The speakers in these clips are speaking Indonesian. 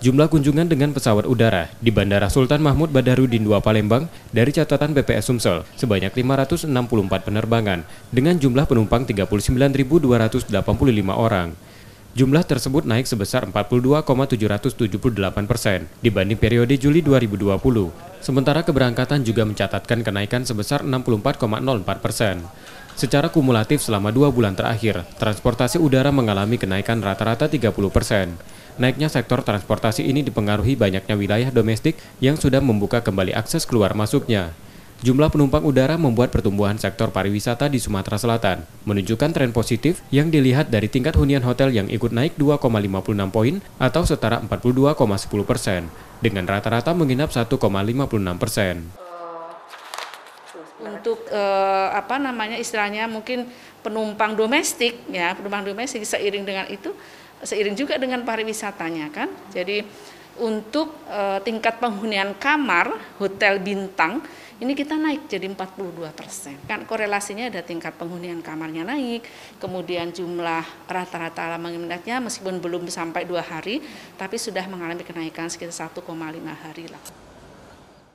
Jumlah kunjungan dengan pesawat udara di Bandara Sultan Mahmud Badarudin II Palembang dari catatan BPS Sumsel sebanyak 564 penerbangan dengan jumlah penumpang 39.285 orang. Jumlah tersebut naik sebesar 42,778 persen dibanding periode Juli 2020. Sementara keberangkatan juga mencatatkan kenaikan sebesar 64,04 persen. Secara kumulatif selama dua bulan terakhir, transportasi udara mengalami kenaikan rata-rata 30 persen. Naiknya sektor transportasi ini dipengaruhi banyaknya wilayah domestik yang sudah membuka kembali akses keluar masuknya. Jumlah penumpang udara membuat pertumbuhan sektor pariwisata di Sumatera Selatan menunjukkan tren positif yang dilihat dari tingkat hunian hotel yang ikut naik 2,56 poin atau setara 42,10 persen, dengan rata-rata menginap 1,56 persen untuk eh, apa namanya istilahnya mungkin penumpang domestik ya penumpang domestik seiring dengan itu seiring juga dengan pariwisatanya kan jadi untuk eh, tingkat penghunian kamar hotel bintang ini kita naik jadi 42 persen kan korelasinya ada tingkat penghunian kamarnya naik kemudian jumlah rata-rata lama menginapnya meskipun belum sampai dua hari tapi sudah mengalami kenaikan sekitar 1,5 hari lah.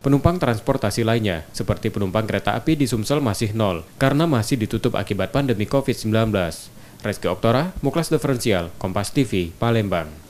Penumpang transportasi lainnya, seperti penumpang kereta api di Sumsel masih nol, karena masih ditutup akibat pandemi COVID-19. Reski Oktora, Muklas Diferensial, Kompas TV, Palembang.